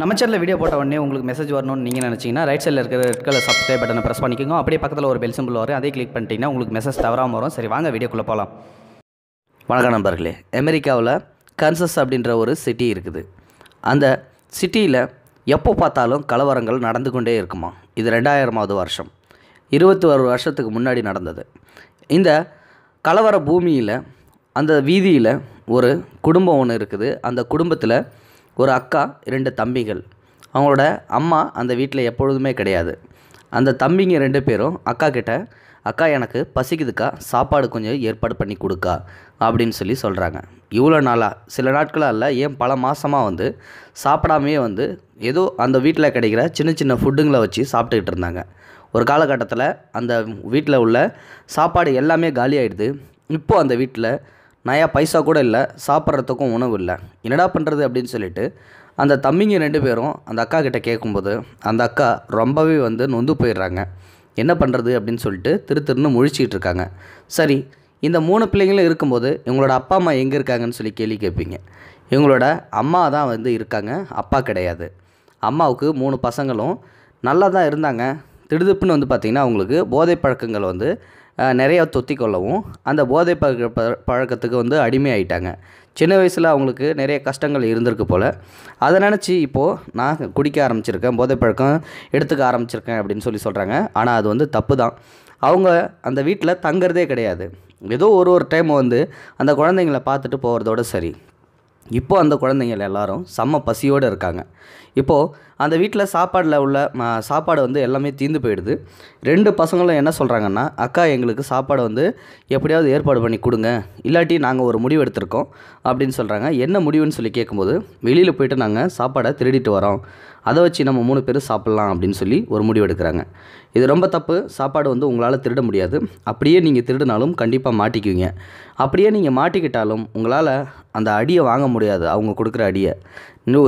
நம்ம சேனலில் வீடியோ போட்ட உடனே உங்களுக்கு மெசேஜ் வரணும்னு நீங்கள் நினச்சிங்கன்னா ரைட் சைடில் இருக்கிற ரெட் கலர் சப்ஸ்கிரைப் பட்டனை ப்ரெஸ் பண்ணிக்கோங்க அப்படியே பக்கத்தில் ஒரு பெல் சிம்பிள் வரும் அதே கிளிக் பண்ணிட்டீங்கன்னா உங்களுக்கு மெசேஜ் தவறாமல் வரும் சரி வாங்க வீடியோக்குள்ளே போகலாம் வணக்கம் நண்பர்களே அமெரிக்காவில் கன்சஸ் அப்படின்ற ஒரு சிட்டி இருக்குது அந்த சிட்டியில் எப்போ பார்த்தாலும் கலவரங்கள் நடந்து கொண்டே இருக்குமா இது ரெண்டாயிரமாவது வருஷம் இருபத்தி ஒரு வருஷத்துக்கு முன்னாடி நடந்தது இந்த கலவர பூமியில் அந்த வீதியில் ஒரு குடும்பம் ஒன்று இருக்குது அந்த குடும்பத்தில் ஒரு அக்கா இரண்டு தம்பிகள் அவங்களோட அம்மா அந்த வீட்டில் எப்பொழுதுமே கிடையாது அந்த தம்பிங்க ரெண்டு பேரும் அக்கா கிட்ட அக்கா எனக்கு பசிக்குதுக்கா சாப்பாடு கொஞ்சம் ஏற்பாடு பண்ணி கொடுக்கா அப்படின்னு சொல்லி சொல்கிறாங்க இவ்வளோ நாளாக சில நாட்களாக இல்லை ஏன் பல மாதமாக வந்து சாப்பிடாமையே வந்து ஏதோ அந்த வீட்டில் கிடைக்கிற சின்ன சின்ன ஃபுட்டுங்களை வச்சு சாப்பிட்டுக்கிட்டு இருந்தாங்க ஒரு காலகட்டத்தில் அந்த வீட்டில் உள்ள சாப்பாடு எல்லாமே காலி ஆகிடுது இப்போது அந்த வீட்டில் நயா பைசா கூட இல்லை சாப்பிட்றதுக்கும் உணவு இல்லை என்னடா பண்ணுறது அப்படின்னு சொல்லிட்டு அந்த தம்பிங்க ரெண்டு பேரும் அந்த அக்கா கிட்டே கேட்கும்போது அந்த அக்கா ரொம்பவே வந்து நொந்து போயிடுறாங்க என்ன பண்ணுறது அப்படின்னு சொல்லிட்டு திரு திருன்னு முழிச்சிக்கிட்டு இருக்காங்க சரி இந்த மூணு பிள்ளைங்களும் இருக்கும்போது இவங்களோட அப்பா அம்மா எங்கே இருக்காங்கன்னு சொல்லி கேள்வி கேட்பீங்க இவங்களோட அம்மா தான் வந்து இருக்காங்க அப்பா கிடையாது அம்மாவுக்கு மூணு பசங்களும் நல்லா தான் இருந்தாங்க திடுதுப்புன்னு வந்து பார்த்திங்கன்னா அவங்களுக்கு போதை பழக்கங்கள் வந்து நிறையா தொத்திக்கொள்ளவும் அந்த போதை பழக்க பழக்கத்துக்கு வந்து அடிமை ஆகிட்டாங்க சின்ன வயசில் அவங்களுக்கு நிறைய கஷ்டங்கள் இருந்திருக்கு போல் அதை நினச்சி இப்போது நான் குடிக்க ஆரம்பிச்சிருக்கேன் போதை பழக்கம் எடுத்துக்க ஆரம்பிச்சிருக்கேன் அப்படின்னு சொல்லி சொல்கிறாங்க ஆனால் அது வந்து தப்பு தான் அவங்க அந்த வீட்டில் தங்கிறதே கிடையாது ஏதோ ஒரு ஒரு டைம் வந்து அந்த குழந்தைங்கள பார்த்துட்டு போகிறதோட சரி இப்போது அந்த குழந்தைங்கள் எல்லாரும் செம்ம பசியோடு இருக்காங்க இப்போது அந்த வீட்டில் சாப்பாடில் உள்ள சாப்பாடு வந்து எல்லாமே தீர்ந்து போயிடுது ரெண்டு பசங்களும் என்ன சொல்கிறாங்கன்னா அக்கா எங்களுக்கு சாப்பாடு வந்து எப்படியாவது ஏற்பாடு பண்ணி கொடுங்க இல்லாட்டி நாங்கள் ஒரு முடிவு எடுத்திருக்கோம் அப்படின்னு சொல்கிறாங்க என்ன முடிவுன்னு சொல்லி கேட்கும்போது வெளியில் போயிட்டு நாங்கள் சாப்பாடை திருடிட்டு வரோம் அதை வச்சு நம்ம மூணு பேரும் சாப்பிட்லாம் அப்படின்னு சொல்லி ஒரு முடிவு எடுக்கிறாங்க இது ரொம்ப தப்பு சாப்பாடு வந்து உங்களால் திருட முடியாது அப்படியே நீங்கள் திருடினாலும் கண்டிப்பாக மாட்டிக்குவீங்க அப்படியே நீங்கள் மாட்டிக்கிட்டாலும் உங்களால் அந்த அடியை வாங்க முடியாது அவங்க கொடுக்குற அடியை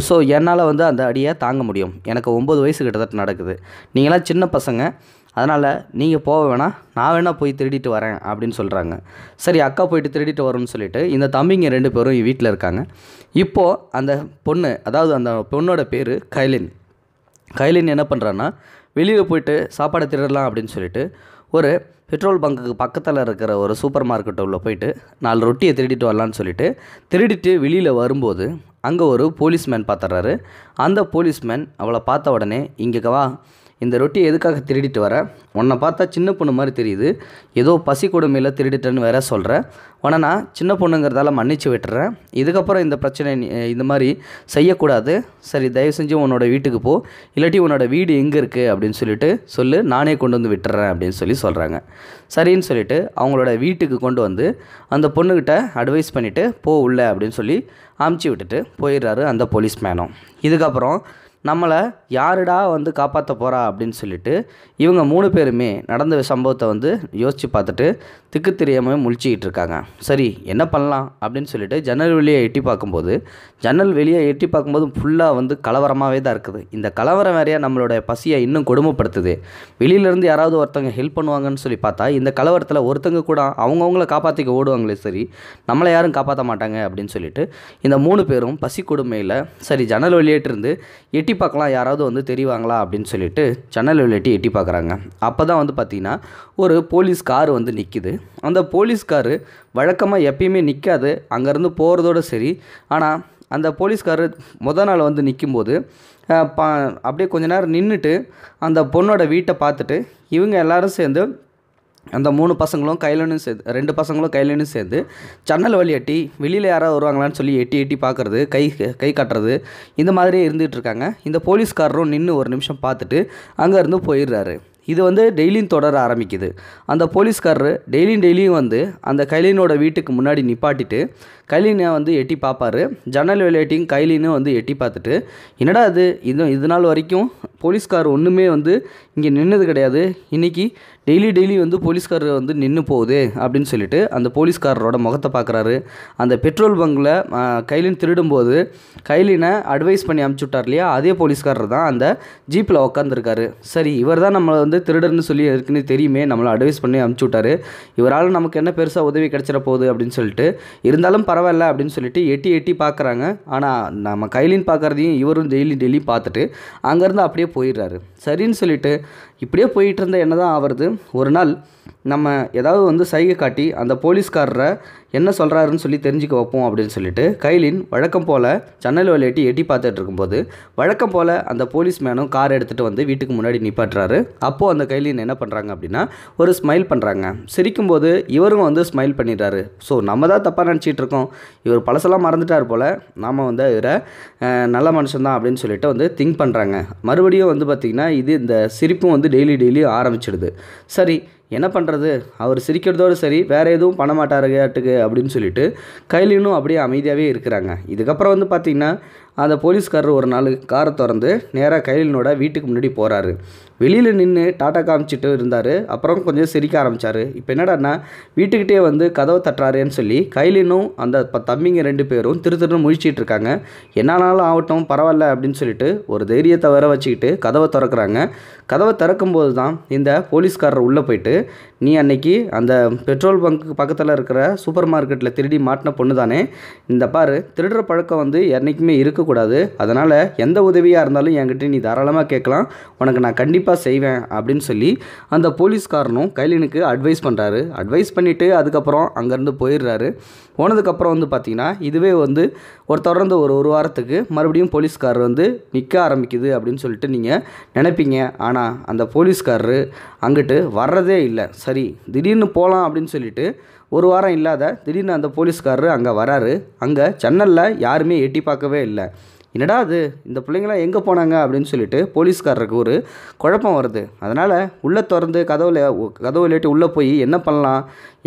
ஸோ என்னால் வந்து அந்த அடியை தாங்க முடியும் எனக்கு ஒம்பது வயசு கிட்டத்தட்ட நடக்குது நீங்களாம் சின்ன பசங்க அதனால் நீங்கள் போக வேணாம் நான் வேணால் போய் திருடிட்டு வரேன் அப்படின்னு சொல்கிறாங்க சரி அக்கா போயிட்டு திருடிட்டு வரும்னு சொல்லிட்டு இந்த தம்பிங்க ரெண்டு பேரும் வீட்டில் இருக்காங்க இப்போது அந்த பொண்ணு அதாவது அந்த பொண்ணோட பேர் கைலின் கைலின் என்ன பண்ணுறான்னா வெளியில் போயிட்டு சாப்பாடை திருடலாம் அப்படின்னு சொல்லிட்டு ஒரு பெட்ரோல் பங்குக்கு பக்கத்தில் இருக்கிற ஒரு சூப்பர் மார்க்கெட்டு உள்ளே போயிட்டு நாலு ரொட்டியை திருடிட்டு வரலான்னு சொல்லிவிட்டு திருடிட்டு வெளியில் வரும்போது அங்கே ஒரு போலீஸ்மேன் பார்த்துட்றாரு அந்த போலீஸ்மேன் அவளை பார்த்த உடனே இங்கே வா இந்த ரொட்டியை எதுக்காக திருடிட்டு வர உன்னை பார்த்தா சின்ன பொண்ணு மாதிரி தெரியுது ஏதோ பசி கொடுமையில் திருடிட்டேன்னு வேற சொல்கிறேன் உடனே நான் சின்ன பொண்ணுங்கிறதால மன்னிச்சு விட்டுறேன் இதுக்கப்புறம் இந்த பிரச்சனை இந்த மாதிரி செய்யக்கூடாது சரி தயவு செஞ்சு உன்னோட வீட்டுக்கு போ இல்லாட்டி உன்னோட வீடு எங்கே இருக்குது அப்படின்னு சொல்லிட்டு சொல்லு நானே கொண்டு வந்து விட்டுறேன் அப்படின்னு சொல்லி சொல்கிறாங்க சரின்னு சொல்லிட்டு அவங்களோட வீட்டுக்கு கொண்டு வந்து அந்த பொண்ணுக்கிட்ட அட்வைஸ் பண்ணிவிட்டு போ உள்ள அப்படின்னு சொல்லி அமுச்சு விட்டுட்டு போயிடுறாரு அந்த போலீஸ் மேனும் இதுக்கப்புறம் நம்மளை யாருடா வந்து காப்பாற்ற போகிறா அப்படின்னு சொல்லிட்டு இவங்க மூணு பேருமே நடந்த சம்பவத்தை வந்து யோசித்து பார்த்துட்டு திக்கு தெரியாமல் முழிச்சிக்கிட்டு இருக்காங்க சரி என்ன பண்ணலாம் அப்படின்னு சொல்லிட்டு ஜன்னல் வெளியே எட்டி பார்க்கும்போது ஜன்னல் வெளியே எட்டி பார்க்கும்போது ஃபுல்லாக வந்து கலவரமாகவே தான் இருக்குது இந்த கலவரம் வேறையாக நம்மளோட பசியை இன்னும் கொடுமைப்படுத்துது வெளியிலேருந்து யாராவது ஒருத்தங்க ஹெல்ப் பண்ணுவாங்கன்னு சொல்லி பார்த்தா இந்த கலவரத்தில் ஒருத்தங்க கூட அவங்கவுங்கள காப்பாற்றிக்க ஓடுவாங்களே சரி நம்மளை யாரும் காப்பாற்ற மாட்டாங்க அப்படின்னு சொல்லிட்டு இந்த மூணு பேரும் பசி கொடுமையில் சரி ஜன்னல் வெளியேட்டிருந்து எட்டி பார்க்கலாம் யாராவது வந்து தெரிவாங்களா அப்படின்னு சொல்லிட்டு ஜன்னல் வெளியேட்டி எட்டி பார்க்குறாங்க அப்போ தான் வந்து பார்த்திங்கன்னா ஒரு போலீஸ் கார் வந்து நிற்கிது அந்த போலீஸ்காரு வழக்கமாக எப்பயுமே நிற்காது அங்கேருந்து போகிறதோட சரி ஆனால் அந்த போலீஸ்காரர் முத நாள் வந்து நிற்கும்போது பா அப்படியே கொஞ்ச நேரம் நின்றுட்டு அந்த பொண்ணோட வீட்டை பார்த்துட்டு இவங்க எல்லாரும் சேர்ந்து அந்த மூணு பசங்களும் கையிலனும் சேர்ந்து ரெண்டு பசங்களும் கையிலனும் சேர்ந்து ஜன்னல் வழி எட்டி வெளியில் யாராவது வருவாங்களான்னு சொல்லி எட்டி எட்டி பார்க்குறது கை கை காட்டுறது இந்த மாதிரியே இருந்துகிட்டு இருக்காங்க இந்த போலீஸ்காரரும் நின்று ஒரு நிமிஷம் பார்த்துட்டு அங்கேருந்து போயிடுறாரு இது வந்து டெய்லியும் தொடர ஆரம்பிக்குது அந்த போலீஸ்காரர் டெய்லியும் டெய்லியும் வந்து அந்த கைலினோட வீட்டுக்கு முன்னாடி நிப்பாட்டிட்டு கைலினை வந்து எட்டி பார்ப்பாரு ஜன்னல் விளையாட்டியும் கைலினும் வந்து எட்டி பார்த்துட்டு என்னடா அது இது இது நாள் வரைக்கும் போலீஸ்கார் ஒன்றுமே வந்து இங்கே நின்னது கிடையாது இன்றைக்கி டெய்லி டெய்லி வந்து போலீஸ்காரர் வந்து நின்று போகுது அப்படின்னு சொல்லிட்டு அந்த போலீஸ்காரரோட முகத்தை பார்க்குறாரு அந்த பெட்ரோல் பங்கில் கைலின் திருடும்போது கைலினை அட்வைஸ் பண்ணி அமுச்சு விட்டார் இல்லையா அதே போலீஸ்காரர் தான் அந்த ஜீப்பில் உட்காந்துருக்காரு சரி இவர் தான் நம்மளை வந்து திருடர்னு சொல்லி இருக்குன்னு தெரியுமே நம்மளை அட்வைஸ் பண்ணி அமுச்சு விட்டாரு இவரால் நமக்கு என்ன பெருசாக உதவி கிடச்சிட போகுது அப்படின்னு சொல்லிட்டு இருந்தாலும் பரவாயில்ல அப்படின்னு சொல்லிட்டு எட்டி எட்டி பார்க்குறாங்க ஆனால் நம்ம கைலின் பார்க்குறதையும் இவரும் டெய்லி டெய்லி பார்த்துட்டு அங்கேருந்து அப்படியே போயிடுறாரு சரின்னு சொல்லிட்டு இப்படியே போயிட்டு இருந்தால் என்ன தான் ஆவறது jornal நம்ம ஏதாவது வந்து சைகை காட்டி அந்த போலீஸ்காரரை என்ன சொல்கிறாருன்னு சொல்லி தெரிஞ்சுக்க வைப்போம் அப்படின்னு சொல்லிட்டு கைலின் வழக்கம் போல் ஜன்னல் வழியட்டி எட்டி பார்த்துட்டு இருக்கும்போது வழக்கம் போல் அந்த போலீஸ் மேனும் கார் எடுத்துகிட்டு வந்து வீட்டுக்கு முன்னாடி நிப்பாட்டுறாரு அப்போது அந்த கைலின் என்ன பண்ணுறாங்க அப்படின்னா ஒரு ஸ்மைல் பண்ணுறாங்க சிரிக்கும்போது இவரும் வந்து ஸ்மைல் பண்ணிடுறாரு ஸோ நம்ம தான் தப்பாக நினச்சிட்டு இருக்கோம் இவர் பழசெல்லாம் மறந்துட்டார் போல் நாம் வந்து இவரை நல்ல மனுஷன்தான் அப்படின்னு சொல்லிட்டு வந்து திங்க் பண்ணுறாங்க மறுபடியும் வந்து பார்த்திங்கன்னா இது இந்த சிரிப்பும் வந்து டெய்லி டெய்லியும் ஆரம்பிச்சிடுது சரி என்ன பண்ணுறது அவர் சிரிக்கிறதோடு சரி வேறு எதுவும் பண்ண மாட்டாருக்காட்டுக்கு அப்படின்னு சொல்லிட்டு கைலினும் அப்படியே அமைதியாகவே இருக்கிறாங்க இதுக்கப்புறம் வந்து பார்த்திங்கன்னா அந்த போலீஸ்காரர் ஒரு நாள் காரை திறந்து நேராக கைலினோட வீட்டுக்கு முன்னாடி போகிறாரு வெளியில் நின்று டாட்டா காமிச்சிட்டு இருந்தார் அப்புறம் கொஞ்சம் சிரிக்க ஆரம்பித்தார் இப்போ என்னடான்னா வீட்டுக்கிட்டே வந்து கதவை தட்டுறாருன்னு சொல்லி கையிலினும் அந்த தம்பிங்க ரெண்டு பேரும் திரு திருன்னு முழிச்சிட்டு இருக்காங்க என்னானாலும் ஆகட்டும் பரவாயில்ல அப்படின்னு சொல்லிட்டு ஒரு தைரியத்தை வர வச்சுக்கிட்டு கதவை திறக்கிறாங்க கதவை திறக்கும்போது தான் இந்த போலீஸ்காரர் உள்ளே போயிட்டு நீ அன்னைக்கு அந்த பெட்ரோல் பங்க்கு பக்கத்தில் இருக்கிற சூப்பர் மார்க்கெட்டில் திருடி மாட்டின பொண்ணு தானே இந்த பாரு திருடுற பழக்கம் வந்து என்றைக்குமே இருக்கக்கூடாது அதனால் எந்த உதவியாக இருந்தாலும் என்கிட்ட நீ தாராளமாக கேட்கலாம் உனக்கு நான் கண்டிப்பாக செய்வேன் அப்படின்னு சொல்லி அந்த போலீஸ்காரனும் கைலினுக்கு அட்வைஸ் பண்ணுறாரு அட்வைஸ் பண்ணிவிட்டு அதுக்கப்புறம் அங்கேருந்து போயிடுறாரு போனதுக்கப்புறம் வந்து பார்த்திங்கன்னா இதுவே வந்து ஒரு தொடர்ந்து ஒரு ஒரு வாரத்துக்கு மறுபடியும் போலீஸ்காரர் வந்து நிற்க ஆரம்பிக்குது அப்படின்னு சொல்லிட்டு நீங்கள் நினைப்பீங்க ஆனால் அந்த போலீஸ்காரரு அங்கிட்டு வர்றதே இல்லை சரி திடீர்னு போகலாம் அப்படின்னு சொல்லிட்டு ஒரு வாரம் இல்லாத திடீர்னு அந்த போலீஸ்காரரு அங்கே வராரு அங்கே சென்னலில் யாருமே எட்டி பார்க்கவே இல்லை என்னடா அது இந்த பிள்ளைங்களாம் எங்கே போனாங்க அப்படின்னு சொல்லிட்டு போலீஸ்காரருக்கு ஒரு குழப்பம் வருது அதனால் உள்ளே திறந்து கதவுல கதவு இல்லாட்டி உள்ளே போய் என்ன பண்ணலாம்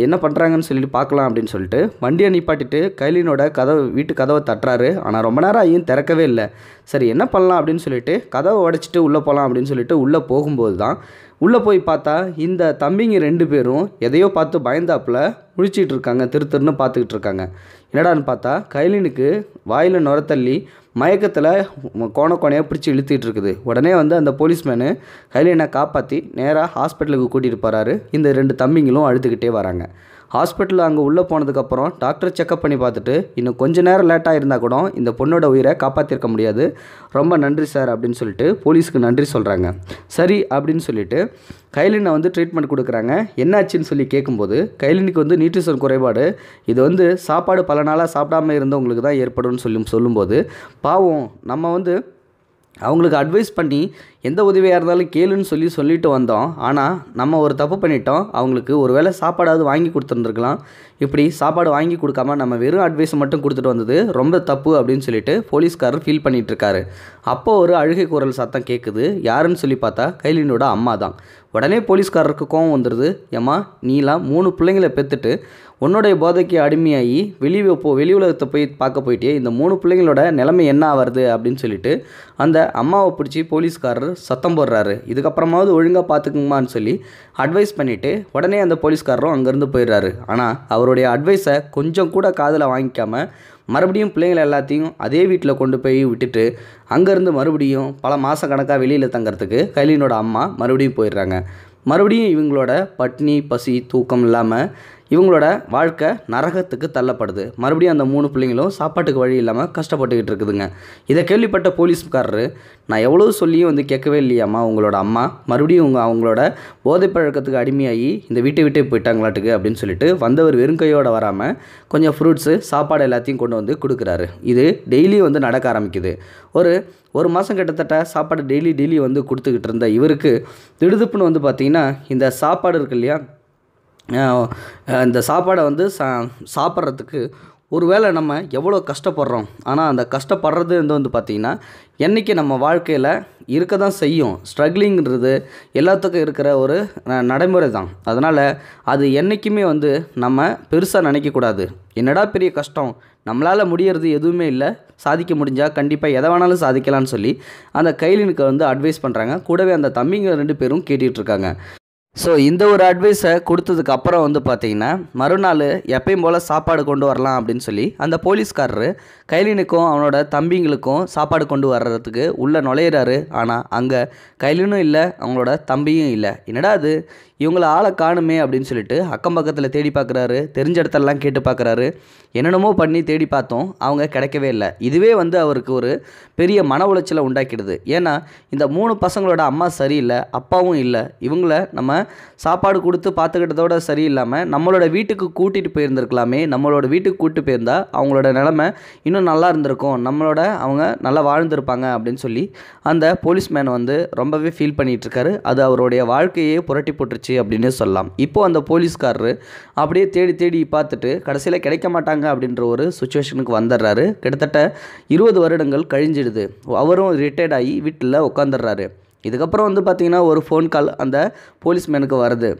என்ன பண்ணுறாங்கன்னு சொல்லிட்டு பார்க்கலாம் அப்படின்னு சொல்லிட்டு வண்டியை நிப்பாட்டிட்டு கைலினோட கதவு வீட்டு கதவை தட்டுறாரு ஆனால் ரொம்ப நேரம் ஐயும் திறக்கவே இல்லை சரி என்ன பண்ணலாம் அப்படின்னு சொல்லிட்டு கதவை உடச்சிட்டு உள்ளே போகலாம் அப்படின்னு சொல்லிட்டு உள்ளே போகும்போது தான் உள்ளே போய் பார்த்தா இந்த தம்பிங்க ரெண்டு பேரும் எதையோ பார்த்து பயந்தாப்பில் முழிச்சிட்டு இருக்காங்க திரு திருன்னு பார்த்துக்கிட்டு இருக்காங்க என்னடான்னு பார்த்தா கைலினுக்கு வாயில் நுரத்தள்ளி மயக்கத்தில் கோண கோணையாக பிடிச்சி இழுத்துக்கிட்டு இருக்குது உடனே வந்து அந்த போலீஸ்மேனு கைலினை காப்பாற்றி நேராக ஹாஸ்பிட்டலுக்கு கூட்டிகிட்டு போகிறாரு இந்த ரெண்டு தம்பிங்களும் அழுதுகிட்டே வராங்க ஹாஸ்பிட்டலில் அங்கே உள்ளே போனதுக்கப்புறம் டாக்டர் செக்கப் பண்ணி பார்த்துட்டு இன்னும் கொஞ்சம் நேரம் லேட்டாக இருந்தால் கூட இந்த பொண்ணோட உயிரை காப்பாற்றிருக்க முடியாது ரொம்ப நன்றி சார் அப்படின்னு சொல்லிட்டு போலீஸுக்கு நன்றி சொல்கிறாங்க சரி அப்படின்னு சொல்லிட்டு கைலினை வந்து ட்ரீட்மெண்ட் கொடுக்குறாங்க என்னாச்சுன்னு சொல்லி கேட்கும்போது கைலினுக்கு வந்து நியூட்ரிஷன் குறைபாடு இது வந்து சாப்பாடு பல நாளாக சாப்பிடாமல் இருந்தவங்களுக்கு தான் ஏற்படும்னு சொல்லி சொல்லும்போது பாவம் நம்ம வந்து அவங்களுக்கு அட்வைஸ் பண்ணி எந்த உதவியாக இருந்தாலும் கேளுன்னு சொல்லி சொல்லிட்டு வந்தோம் ஆனால் நம்ம ஒரு தப்பு பண்ணிட்டோம் அவங்களுக்கு ஒரு வேளை சாப்பாடாவது வாங்கி கொடுத்துருந்துருக்கலாம் இப்படி சாப்பாடு வாங்கி கொடுக்காம நம்ம வெறும் அட்வைஸ் மட்டும் கொடுத்துட்டு வந்தது ரொம்ப தப்பு அப்படின்னு சொல்லிட்டு போலீஸ்காரர் ஃபீல் பண்ணிகிட்ருக்காரு அப்போது ஒரு அழுகை குரல் சத்தம் கேட்குது யாருன்னு சொல்லி பார்த்தா கைலினோட அம்மா தான் உடனே போலீஸ்காரருக்கு கோவம் வந்துடுது ஏம்மா நீலாம் மூணு பிள்ளைங்களை பெற்றுட்டு உன்னுடைய போதைக்கு அடிமையாகி வெளி போ வெளி உலகத்தை போய் பார்க்க போயிட்டே இந்த மூணு பிள்ளைங்களோட நிலைமை என்ன ஆகுறது அப்படின்னு சொல்லிட்டு அந்த அம்மாவை பிடிச்சி போலீஸ்காரர் சத்தம் போடுறாரு இதுக்கப்புறமாவது ஒழுங்காக பார்த்துக்குங்கம்மான்னு சொல்லி அட்வைஸ் பண்ணிவிட்டு உடனே அந்த போலீஸ்காரரும் அங்கேருந்து போயிடுறாரு ஆனால் அவருடைய அட்வைஸை கொஞ்சம் கூட காதில் வாங்கிக்காமல் மறுபடியும் பிள்ளைங்களை எல்லாத்தையும் அதே வீட்டில் கொண்டு போய் விட்டுட்டு அங்கேருந்து மறுபடியும் பல மாத கணக்காக வெளியில் தங்கிறதுக்கு கைலினோட அம்மா மறுபடியும் போயிடுறாங்க மறுபடியும் இவங்களோட பட்னி பசி தூக்கம் இல்லாமல் இவங்களோட வாழ்க்கை நரகத்துக்கு தள்ளப்படுது மறுபடியும் அந்த மூணு பிள்ளைங்களும் சாப்பாட்டுக்கு வழி இல்லாமல் கஷ்டப்பட்டுக்கிட்டு இருக்குதுங்க இதை கேள்விப்பட்ட போலீஸ்காரர் நான் எவ்வளோ சொல்லியும் வந்து கேட்கவே இல்லையாம்மா உங்களோட அம்மா மறுபடியும் உங்கள் அவங்களோட போதை பழக்கத்துக்கு அடிமையாகி இந்த வீட்டை விட்டே போயிட்டாங்களாட்டுக்கு அப்படின்னு சொல்லிட்டு வந்தவர் வெறும் கையோடு வராமல் கொஞ்சம் ஃப்ரூட்ஸு சாப்பாடு எல்லாத்தையும் கொண்டு வந்து கொடுக்குறாரு இது டெய்லியும் வந்து நடக்க ஆரம்பிக்குது ஒரு ஒரு மாதம் கிட்டத்தட்ட சாப்பாடு டெய்லி டெய்லி வந்து கொடுத்துக்கிட்டு இருந்த இவருக்கு திடுதுப்புன்னு வந்து பார்த்திங்கன்னா இந்த சாப்பாடு இருக்கு இல்லையா இந்த சாப்பாடை வந்து சா சாப்பிட்றதுக்கு ஒரு வேளை நம்ம எவ்வளோ கஷ்டப்படுறோம் ஆனால் அந்த கஷ்டப்படுறது வந்து வந்து பார்த்திங்கன்னா என்றைக்கு நம்ம வாழ்க்கையில் இருக்க தான் செய்யும் ஸ்ட்ரகிளிங்கிறது எல்லாத்துக்கும் இருக்கிற ஒரு நடைமுறை தான் அதனால் அது என்றைக்குமே வந்து நம்ம பெருசாக நினைக்கக்கூடாது என்னடா பெரிய கஷ்டம் நம்மளால் முடியறது எதுவுமே இல்லை சாதிக்க முடிஞ்சால் கண்டிப்பாக எதை வேணாலும் சாதிக்கலாம்னு சொல்லி அந்த கைலினுக்கு வந்து அட்வைஸ் பண்ணுறாங்க கூடவே அந்த தம்பிங்க ரெண்டு பேரும் இருக்காங்க ஸோ இந்த ஒரு அட்வைஸை கொடுத்ததுக்கு அப்புறம் வந்து பார்த்தீங்கன்னா மறுநாள் எப்பயும் போல் சாப்பாடு கொண்டு வரலாம் அப்படின்னு சொல்லி அந்த போலீஸ்காரரு கைலினுக்கும் அவனோட தம்பிங்களுக்கும் சாப்பாடு கொண்டு வர்றதுக்கு உள்ளே நுழையிறாரு ஆனால் அங்கே கைலினும் இல்லை அவங்களோட தம்பியும் இல்லை என்னடா அது இவங்கள ஆளை காணுமே அப்படின்னு சொல்லிட்டு அக்கம் பக்கத்தில் தேடி பார்க்குறாரு தெரிஞ்ச இடத்தெல்லாம் கேட்டு பார்க்குறாரு என்னென்னமோ பண்ணி தேடி பார்த்தோம் அவங்க கிடைக்கவே இல்லை இதுவே வந்து அவருக்கு ஒரு பெரிய மன உளைச்சலை உண்டாக்கிடுது ஏன்னா இந்த மூணு பசங்களோட அம்மா சரியில்லை அப்பாவும் இல்லை இவங்கள நம்ம சாப்பாடு கொடுத்து பார்த்துக்கிட்டதோட சரியில்லாமல் நம்மளோட வீட்டுக்கு கூட்டிகிட்டு போயிருந்திருக்கலாமே நம்மளோட வீட்டுக்கு கூப்பிட்டு போயிருந்தால் அவங்களோட நிலமை இன்னும் இன்னும் நல்லா இருந்திருக்கும் நம்மளோட அவங்க நல்லா வாழ்ந்திருப்பாங்க அப்படின்னு சொல்லி அந்த போலீஸ் மேன் வந்து ரொம்பவே ஃபீல் பண்ணிகிட்ருக்காரு அது அவருடைய வாழ்க்கையே புரட்டி போட்டுருச்சு அப்படின்னு சொல்லலாம் இப்போது அந்த போலீஸ்காரரு அப்படியே தேடி தேடி பார்த்துட்டு கடைசியில் கிடைக்க மாட்டாங்க அப்படின்ற ஒரு சுச்சுவேஷனுக்கு வந்துடுறாரு கிட்டத்தட்ட இருபது வருடங்கள் கழிஞ்சிடுது அவரும் ரிட்டையர்ட் ஆகி வீட்டில் உட்காந்துடுறாரு இதுக்கப்புறம் வந்து பார்த்திங்கன்னா ஒரு ஃபோன் கால் அந்த போலீஸ்மேனுக்கு வருது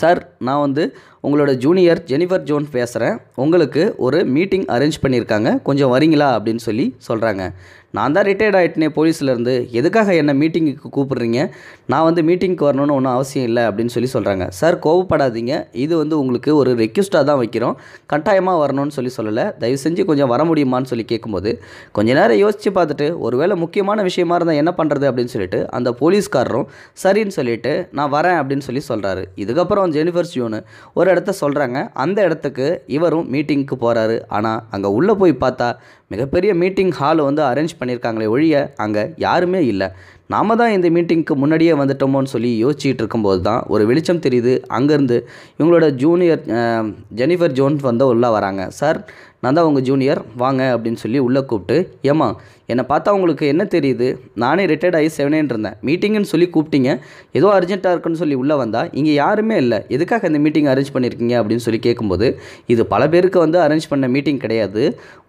சார் நான் வந்து உங்களோட ஜூனியர் ஜெனிஃபர் ஜோன் பேசுகிறேன் உங்களுக்கு ஒரு மீட்டிங் அரேஞ்ச் பண்ணியிருக்காங்க கொஞ்சம் வரீங்களா அப்படின்னு சொல்லி சொல்கிறாங்க நான் தான் ரிட்டையர்ட் ஆகிட்டேனே போலீஸ்லேருந்து எதுக்காக என்ன மீட்டிங்குக்கு கூப்பிட்றீங்க நான் வந்து மீட்டிங்க்கு வரணும்னு ஒன்றும் அவசியம் இல்லை அப்படின்னு சொல்லி சொல்கிறாங்க சார் கோவப்படாதீங்க இது வந்து உங்களுக்கு ஒரு ரெக்வஸ்ட்டாக தான் வைக்கிறோம் கட்டாயமாக வரணும்னு சொல்லி சொல்லலை தயவு செஞ்சு கொஞ்சம் வர முடியுமான்னு சொல்லி கேட்கும்போது கொஞ்ச நேரம் யோசித்து பார்த்துட்டு ஒருவேளை முக்கியமான விஷயமா இருந்தால் என்ன பண்ணுறது அப்படின்னு சொல்லிட்டு அந்த போலீஸ்காரரும் சரின்னு சொல்லிட்டு நான் வரேன் அப்படின்னு சொல்லி சொல்கிறாரு இதுக்கப்புறம் ஜெனிஃபர் சியோனு ஒரு ஒரு இடத்த சொல்கிறாங்க அந்த இடத்துக்கு இவரும் மீட்டிங்க்கு போகிறாரு ஆனால் அங்கே உள்ளே போய் பார்த்தா மிகப்பெரிய மீட்டிங் ஹால் வந்து அரேஞ்ச் பண்ணியிருக்காங்களே ஒழிய அங்கே யாருமே இல்லை நாம் தான் இந்த மீட்டிங்க்கு முன்னாடியே வந்துட்டோமோன்னு சொல்லி யோசிச்சுட்டு இருக்கும்போது தான் ஒரு வெளிச்சம் தெரியுது அங்கேருந்து இவங்களோட ஜூனியர் ஜெனிஃபர் ஜோன்ஸ் வந்து உள்ளே வராங்க சார் நான் தான் உங்கள் ஜூனியர் வாங்க அப்படின்னு சொல்லி உள்ளே கூப்பிட்டு ஏமா என்னை பார்த்தா உங்களுக்கு என்ன தெரியுது நானே ரிட்டையர்ட் ஆகி செவனேன் இருந்தேன் மீட்டிங்குன்னு சொல்லி கூப்பிட்டீங்க ஏதோ அர்ஜென்ட்டாக இருக்குன்னு சொல்லி உள்ளே வந்தால் இங்கே யாருமே இல்லை எதுக்காக இந்த மீட்டிங் அரேஞ்ச் பண்ணியிருக்கீங்க அப்படின்னு சொல்லி கேட்கும்போது இது பல பேருக்கு வந்து அரேஞ்ச் பண்ண மீட்டிங் கிடையாது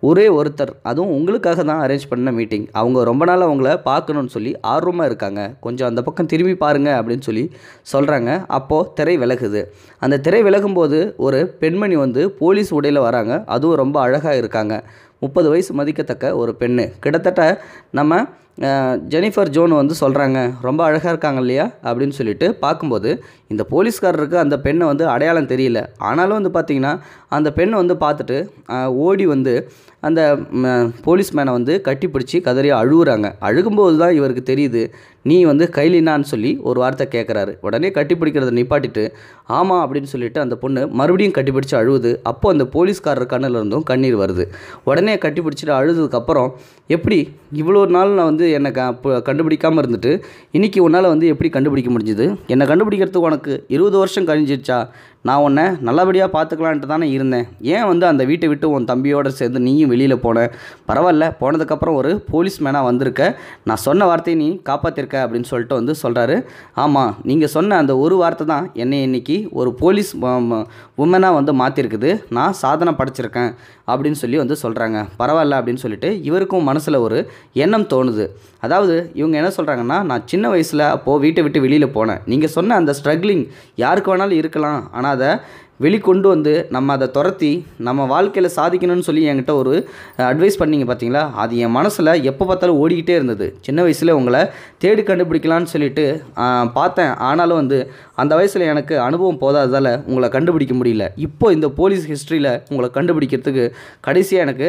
ஒரே ஒருத்தர் அதுவும் உங்களுக்காக தான் அரேஞ்ச் பண்ண மீட்டிங் அவங்க ரொம்ப நாள் அவங்கள பார்க்கணும்னு சொல்லி ஆர்வமாக இருக்காங்க கொஞ்சம் அந்த பக்கம் திரும்பி பாருங்கள் அப்படின்னு சொல்லி சொல்கிறாங்க அப்போது திரை விலகுது அந்த திரை விலகும்போது ஒரு பெண்மணி வந்து போலீஸ் உடையில் வராங்க அதுவும் ரொம்ப அழகாக இருக்காங்க முப்பது வயசு மதிக்கத்தக்க ஒரு பெண்ணு கிட்டத்தட்ட நம்ம ஜெனிஃபர் ஜோன் வந்து சொல்கிறாங்க ரொம்ப அழகாக இருக்காங்க இல்லையா அப்படின்னு சொல்லிட்டு பார்க்கும்போது இந்த போலீஸ்காரருக்கு அந்த பெண்ணை வந்து அடையாளம் தெரியல ஆனாலும் வந்து பார்த்திங்கன்னா அந்த பெண்ணை வந்து பார்த்துட்டு ஓடி வந்து அந்த போலீஸ் மேனை வந்து கட்டிப்பிடிச்சி கதறி அழுகுறாங்க அழுகும்போது தான் இவருக்கு தெரியுது நீ வந்து கைலினான்னு சொல்லி ஒரு வார்த்தை கேட்குறாரு உடனே கட்டிப்பிடிக்கிறத நிப்பாட்டிட்டு ஆமாம் அப்படின்னு சொல்லிட்டு அந்த பொண்ணு மறுபடியும் கட்டிப்பிடிச்சு அழுகுது அப்போது அந்த போலீஸ்காரர் கண்ணில் இருந்தும் கண்ணீர் வருது உடனே உடனே கட்டி பிடிச்சிட்டு அழுதுக்கப்புறம் எப்படி இவ்வளோ நாள் நான் வந்து என்னை க கண்டுபிடிக்காமல் இருந்துட்டு இன்றைக்கி உன்னால் வந்து எப்படி கண்டுபிடிக்க முடிஞ்சுது என்னை கண்டுபிடிக்கிறதுக்கு உனக்கு இருபது வருஷம் கழிஞ்சிருச்சா நான் உன்னை நல்லபடியாக பார்த்துக்கலான்ட்டு தானே இருந்தேன் ஏன் வந்து அந்த வீட்டை விட்டு உன் தம்பியோடு சேர்ந்து நீயும் வெளியில் போன பரவாயில்ல போனதுக்கப்புறம் ஒரு போலீஸ் மேனாக வந்திருக்க நான் சொன்ன வார்த்தையை நீ காப்பாற்றிருக்க அப்படின்னு சொல்லிட்டு வந்து சொல்கிறாரு ஆமாம் நீங்கள் சொன்ன அந்த ஒரு வார்த்தை தான் என்னை இன்றைக்கி ஒரு போலீஸ் உமனாக வந்து மாற்றிருக்குது நான் சாதனை படைச்சிருக்கேன் அப்படின்னு சொல்லி வந்து சொல்கிறாங்க பரவாயில்ல அப்படின்னு சொல்லிட்டு இவருக்கும் மனசில் ஒரு எண்ணம் தோணுது அதாவது இவங்க என்ன சொல்கிறாங்கன்னா நான் சின்ன வயசில் அப்போது வீட்டை விட்டு வெளியில் போனேன் நீங்கள் சொன்ன அந்த ஸ்ட்ரகிளிங் யாருக்கு வேணாலும் இருக்கலாம் ஆனால் ஆனால் அதை வெளிக்கொண்டு வந்து நம்ம அதை துரத்தி நம்ம வாழ்க்கையில் சாதிக்கணும்னு சொல்லி என்கிட்ட ஒரு அட்வைஸ் பண்ணிங்க பார்த்தீங்களா அது என் மனசில் எப்போ பார்த்தாலும் ஓடிக்கிட்டே இருந்தது சின்ன வயசில் உங்களை தேடி கண்டுபிடிக்கலான்னு சொல்லிட்டு பார்த்தேன் ஆனாலும் வந்து அந்த வயசில் எனக்கு அனுபவம் போதாததால் உங்களை கண்டுபிடிக்க முடியல இப்போ இந்த போலீஸ் ஹிஸ்ட்ரியில் உங்களை கண்டுபிடிக்கிறதுக்கு கடைசியாக எனக்கு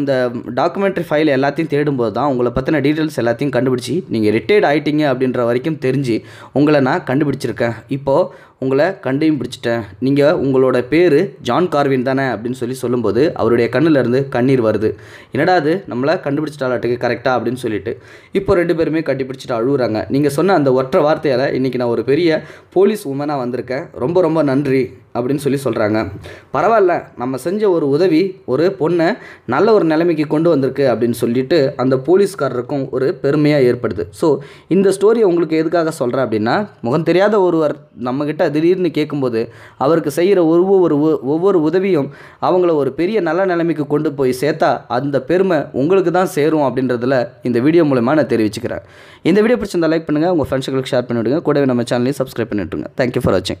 அந்த டாக்குமெண்ட்ரி ஃபைல் எல்லாத்தையும் தேடும்போது தான் உங்களை பற்றின டீட்டெயில்ஸ் எல்லாத்தையும் கண்டுபிடிச்சி நீங்கள் ரிட்டையர்ட் ஆகிட்டீங்க அப்படின்ற வரைக்கும் தெரிஞ்சு உங்களை நான் கண்டுபிடிச்சிருக்கேன் இப்போது உங்களை கண்டையும் பிடிச்சிட்டேன் நீங்கள் உங்களோட பேர் ஜான் கார்வின் தானே அப்படின்னு சொல்லி சொல்லும்போது அவருடைய கண்ணிலேருந்து கண்ணீர் வருது என்னடா அது நம்மளை கண்டுபிடிச்சிட்டாலாட்டுக்கு கரெக்டாக அப்படின்னு சொல்லிட்டு இப்போ ரெண்டு பேருமே கண்டுபிடிச்சிட்டு அழுகுறாங்க நீங்கள் சொன்ன அந்த ஒற்றை வார்த்தையால் இன்றைக்கி நான் ஒரு பெரிய போலீஸ் உமனாக வந்திருக்கேன் ரொம்ப ரொம்ப நன்றி அப்படின்னு சொல்லி சொல்கிறாங்க பரவாயில்ல நம்ம செஞ்ச ஒரு உதவி ஒரு பொண்ணை நல்ல ஒரு நிலைமைக்கு கொண்டு வந்திருக்கு அப்படின்னு சொல்லிட்டு அந்த போலீஸ்காரருக்கும் ஒரு பெருமையாக ஏற்படுது ஸோ இந்த ஸ்டோரியை உங்களுக்கு எதுக்காக சொல்கிறேன் அப்படின்னா முகம் தெரியாத ஒருவர் நம்மக்கிட்ட திடீர்னு கேட்கும்போது அவருக்கு செய்கிற ஒவ்வொரு ஒவ்வொரு உதவியும் அவங்கள ஒரு பெரிய நல்ல நிலைமைக்கு கொண்டு போய் சேர்த்தா அந்த பெருமை உங்களுக்கு தான் சேரும் அப்படின்றதில் இந்த வீடியோ மூலமாக நான் தெரிவிச்சுக்கிறேன் இந்த வீடியோ பிடிச்சிருந்தால் லைக் பண்ணுங்கள் உங்கள் ஃப்ரெண்ட்ஸுகளுக்கு ஷேர் பண்ணிவிடுங்க கூடவே நம்ம சேனலையும் சப்ஸ்கிரைப் பண்ணிவிட்டுருங்க தேங்க்யூ ஃபார் வாட்சிங்